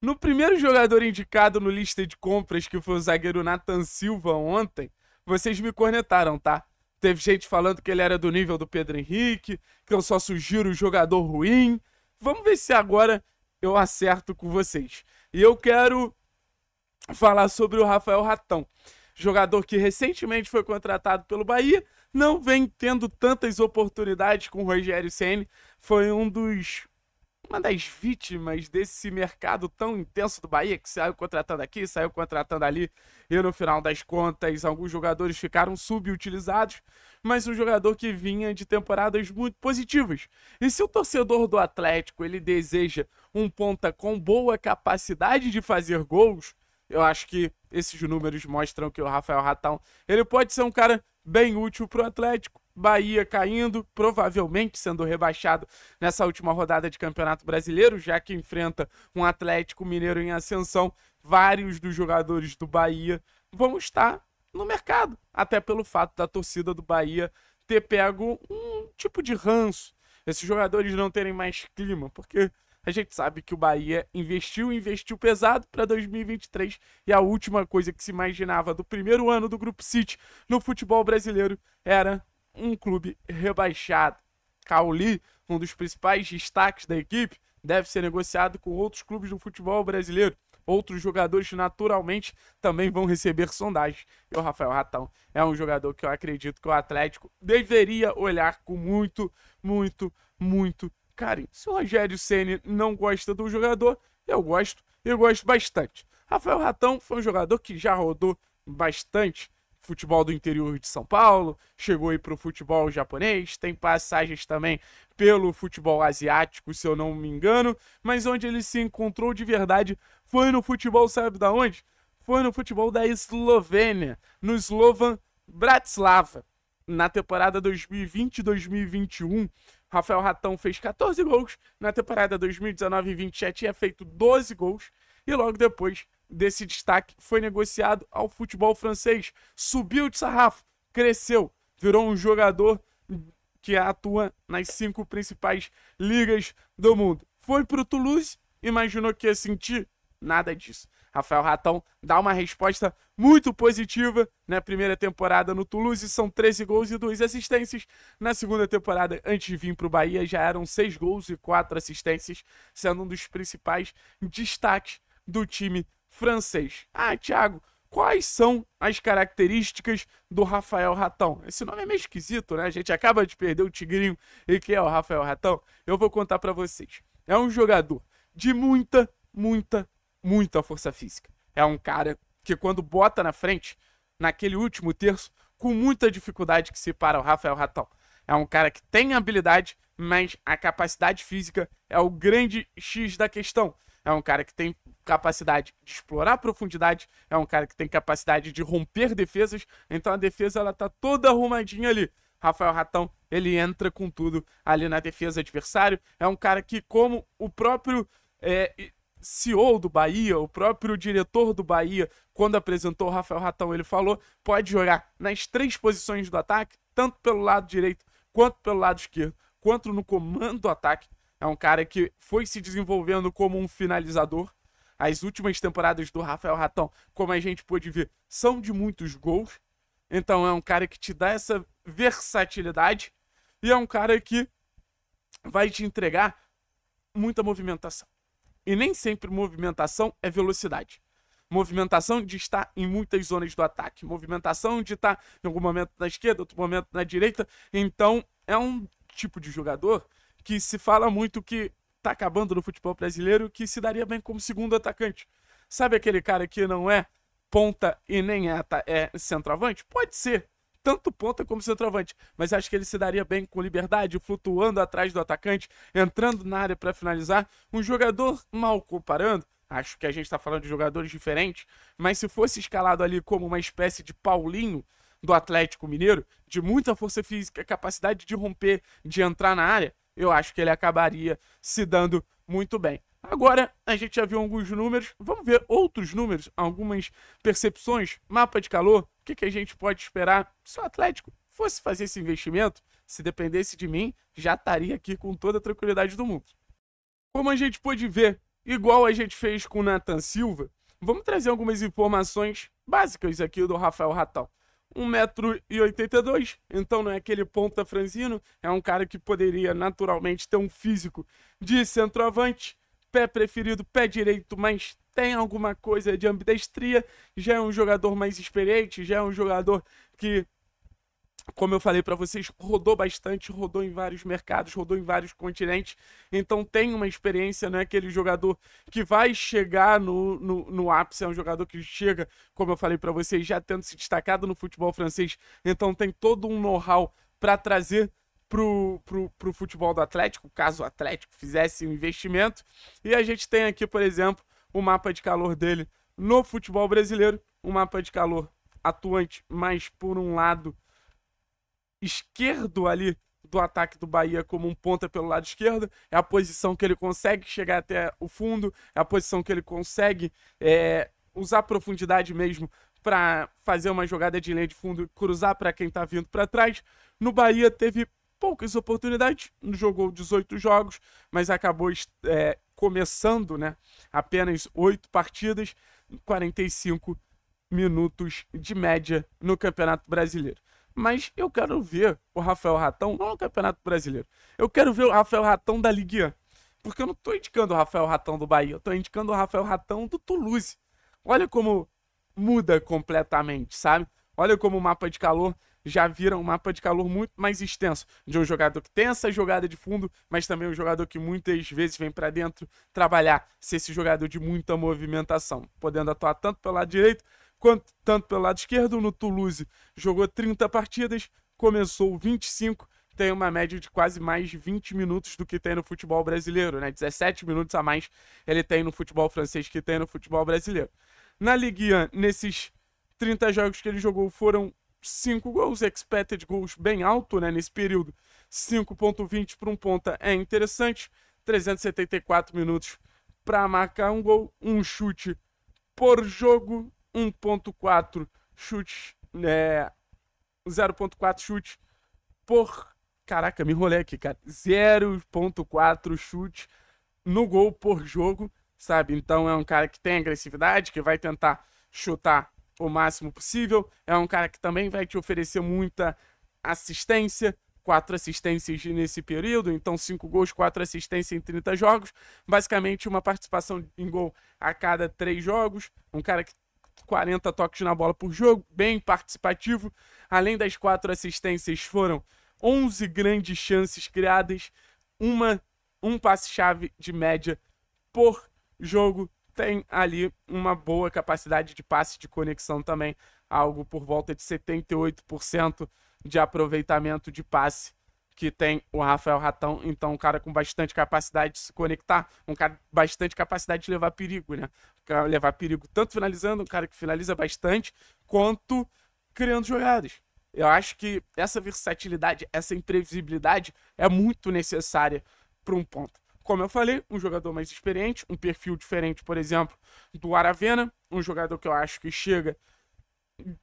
No primeiro jogador indicado no lista de compras, que foi o zagueiro Nathan Silva ontem, vocês me cornetaram, tá? Teve gente falando que ele era do nível do Pedro Henrique, que eu só sugiro jogador ruim. Vamos ver se agora eu acerto com vocês. E eu quero falar sobre o Rafael Ratão, jogador que recentemente foi contratado pelo Bahia, não vem tendo tantas oportunidades com o Rogério Ceni, foi um dos uma das vítimas desse mercado tão intenso do Bahia, que saiu contratando aqui, saiu contratando ali, e no final das contas, alguns jogadores ficaram subutilizados, mas um jogador que vinha de temporadas muito positivas. E se o torcedor do Atlético ele deseja um ponta com boa capacidade de fazer gols, eu acho que esses números mostram que o Rafael Ratão ele pode ser um cara bem útil para o Atlético. Bahia caindo, provavelmente sendo rebaixado nessa última rodada de Campeonato Brasileiro, já que enfrenta um Atlético Mineiro em ascensão. Vários dos jogadores do Bahia vão estar no mercado, até pelo fato da torcida do Bahia ter pego um tipo de ranço, esses jogadores não terem mais clima, porque a gente sabe que o Bahia investiu, investiu pesado para 2023 e a última coisa que se imaginava do primeiro ano do Grupo City no futebol brasileiro era um clube rebaixado. Cauli, um dos principais destaques da equipe, deve ser negociado com outros clubes do futebol brasileiro. Outros jogadores, naturalmente, também vão receber sondagens. E o Rafael Ratão é um jogador que eu acredito que o Atlético deveria olhar com muito, muito, muito carinho. Se o Rogério Ceni não gosta do jogador, eu gosto, eu gosto bastante. Rafael Ratão foi um jogador que já rodou bastante futebol do interior de São Paulo, chegou aí pro futebol japonês, tem passagens também pelo futebol asiático, se eu não me engano, mas onde ele se encontrou de verdade foi no futebol, sabe da onde? Foi no futebol da Eslovênia, no Slovan Bratislava. Na temporada 2020-2021, Rafael Ratão fez 14 gols, na temporada 2019 2020 já tinha feito 12 gols e logo depois desse destaque foi negociado ao futebol francês. Subiu de sarrafo, cresceu, virou um jogador que atua nas cinco principais ligas do mundo. Foi para o Toulouse, imaginou que ia sentir nada disso. Rafael Ratão dá uma resposta muito positiva na primeira temporada no Toulouse, são 13 gols e 2 assistências. Na segunda temporada, antes de vir para o Bahia, já eram 6 gols e 4 assistências, sendo um dos principais destaques do time francês. Ah, Thiago, quais são as características do Rafael Ratão? Esse nome é meio esquisito, né? A gente acaba de perder o Tigrinho e que é o Rafael Ratão. Eu vou contar para vocês. É um jogador de muita, muita, muita força física. É um cara que quando bota na frente, naquele último terço, com muita dificuldade que se para o Rafael Ratão. É um cara que tem habilidade, mas a capacidade física é o grande X da questão. É um cara que tem capacidade de explorar a profundidade, é um cara que tem capacidade de romper defesas, então a defesa ela tá toda arrumadinha ali. Rafael Ratão, ele entra com tudo ali na defesa adversário, é um cara que como o próprio é, CEO do Bahia, o próprio diretor do Bahia, quando apresentou o Rafael Ratão, ele falou, pode jogar nas três posições do ataque, tanto pelo lado direito quanto pelo lado esquerdo, quanto no comando do ataque. É um cara que foi se desenvolvendo como um finalizador, as últimas temporadas do Rafael Ratão, como a gente pôde ver, são de muitos gols. Então é um cara que te dá essa versatilidade e é um cara que vai te entregar muita movimentação. E nem sempre movimentação é velocidade. Movimentação de estar em muitas zonas do ataque. Movimentação de estar em algum momento na esquerda, outro momento na direita. Então, é um tipo de jogador que se fala muito que tá acabando no futebol brasileiro, que se daria bem como segundo atacante. Sabe aquele cara que não é ponta e nem é, é centroavante? Pode ser, tanto ponta como centroavante, mas acho que ele se daria bem com liberdade, flutuando atrás do atacante, entrando na área para finalizar. Um jogador mal comparando, acho que a gente está falando de jogadores diferentes, mas se fosse escalado ali como uma espécie de Paulinho do Atlético Mineiro, de muita força física, capacidade de romper, de entrar na área, eu acho que ele acabaria se dando muito bem. Agora a gente já viu alguns números, vamos ver outros números, algumas percepções, mapa de calor, o que, que a gente pode esperar se o Atlético fosse fazer esse investimento, se dependesse de mim, já estaria aqui com toda a tranquilidade do mundo. Como a gente pôde ver, igual a gente fez com o Nathan Silva, vamos trazer algumas informações básicas aqui do Rafael Ratão. 1,82m, então não é aquele ponta franzino, é um cara que poderia naturalmente ter um físico de centroavante, pé preferido, pé direito, mas tem alguma coisa de ambidestria, já é um jogador mais experiente, já é um jogador que como eu falei para vocês, rodou bastante, rodou em vários mercados, rodou em vários continentes, então tem uma experiência, não é aquele jogador que vai chegar no, no, no ápice, é um jogador que chega, como eu falei para vocês, já tendo se destacado no futebol francês, então tem todo um know-how para trazer pro, pro, pro futebol do Atlético, caso o Atlético fizesse um investimento, e a gente tem aqui, por exemplo, o mapa de calor dele no futebol brasileiro, um mapa de calor atuante mas por um lado esquerdo ali do ataque do Bahia como um ponta pelo lado esquerdo. É a posição que ele consegue chegar até o fundo, é a posição que ele consegue é, usar profundidade mesmo para fazer uma jogada de linha de fundo, cruzar para quem está vindo para trás. No Bahia teve poucas oportunidades, jogou 18 jogos, mas acabou é, começando né, apenas 8 partidas, 45 minutos de média no Campeonato Brasileiro. Mas eu quero ver o Rafael Ratão, não no Campeonato Brasileiro. Eu quero ver o Rafael Ratão da Ligue 1. Porque eu não estou indicando o Rafael Ratão do Bahia, eu estou indicando o Rafael Ratão do Toulouse. Olha como muda completamente, sabe? Olha como o mapa de calor já vira um mapa de calor muito mais extenso, de um jogador que tem essa jogada de fundo, mas também um jogador que muitas vezes vem para dentro trabalhar, ser esse jogador de muita movimentação, podendo atuar tanto pelo lado direito quanto tanto pelo lado esquerdo. No Toulouse jogou 30 partidas, começou 25, tem uma média de quase mais 20 minutos do que tem no futebol brasileiro, né? 17 minutos a mais ele tem no futebol francês que tem no futebol brasileiro. Na Ligue 1, nesses 30 jogos que ele jogou foram 5 gols, expected goals bem alto, né? Nesse período, 5.20 para um ponta é interessante, 374 minutos para marcar um gol, um chute por jogo, 1.4 chutes, né, 0.4 chutes por. Caraca, me enrolei aqui, cara. 0.4 chutes no gol por jogo, sabe? Então é um cara que tem agressividade, que vai tentar chutar o máximo possível. É um cara que também vai te oferecer muita assistência, quatro assistências nesse período, então cinco gols, quatro assistências em 30 jogos, basicamente uma participação em gol a cada três jogos, um cara que 40 toques na bola por jogo, bem participativo. Além das quatro assistências, foram 11 grandes chances criadas, uma um passe-chave de média por jogo. Tem ali uma boa capacidade de passe de conexão também, algo por volta de 78% de aproveitamento de passe que tem o Rafael Ratão, então um cara com bastante capacidade de se conectar, um cara bastante capacidade de levar perigo, né? Levar perigo tanto finalizando, um cara que finaliza bastante, quanto criando jogadas. Eu acho que essa versatilidade, essa imprevisibilidade é muito necessária para um ponto. Como eu falei, um jogador mais experiente, um perfil diferente, por exemplo, do Aravena, um jogador que eu acho que chega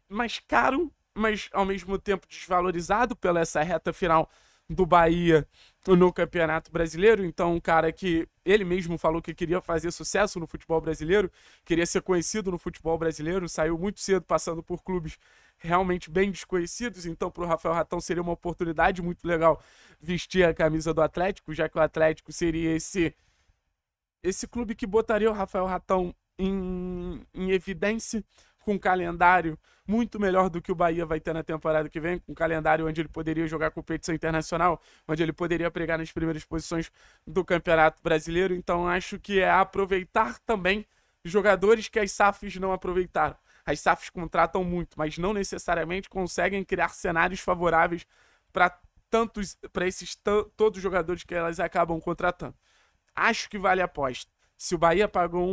mais caro, mas ao mesmo tempo desvalorizado pela essa reta final do Bahia no Campeonato Brasileiro. Então, um cara que ele mesmo falou que queria fazer sucesso no futebol brasileiro, queria ser conhecido no futebol brasileiro, saiu muito cedo passando por clubes realmente bem desconhecidos. Então, para o Rafael Ratão seria uma oportunidade muito legal vestir a camisa do Atlético, já que o Atlético seria esse esse clube que botaria o Rafael Ratão em, em evidência com um calendário muito melhor do que o Bahia vai ter na temporada que vem, com um calendário onde ele poderia jogar competição internacional, onde ele poderia pregar nas primeiras posições do Campeonato Brasileiro. Então acho que é aproveitar também jogadores que as SAFs não aproveitaram. As SAFs contratam muito, mas não necessariamente conseguem criar cenários favoráveis para tantos para esses todos os jogadores que elas acabam contratando. Acho que vale a aposta. Se o Bahia pagou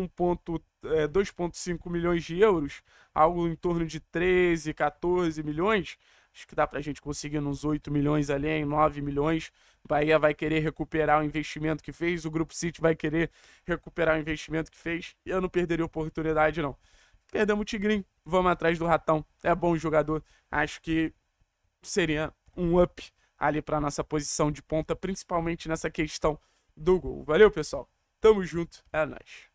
2,5 eh, milhões de euros, algo em torno de 13, 14 milhões, acho que dá para a gente conseguir uns 8 milhões ali, em 9 milhões. O Bahia vai querer recuperar o investimento que fez, o Grupo City vai querer recuperar o investimento que fez, e eu não perderia oportunidade, não. Perdemos o Tigrinho, vamos atrás do Ratão, é bom jogador, acho que seria um up ali para nossa posição de ponta, principalmente nessa questão do gol. Valeu, pessoal! Tamo junto, é nóis.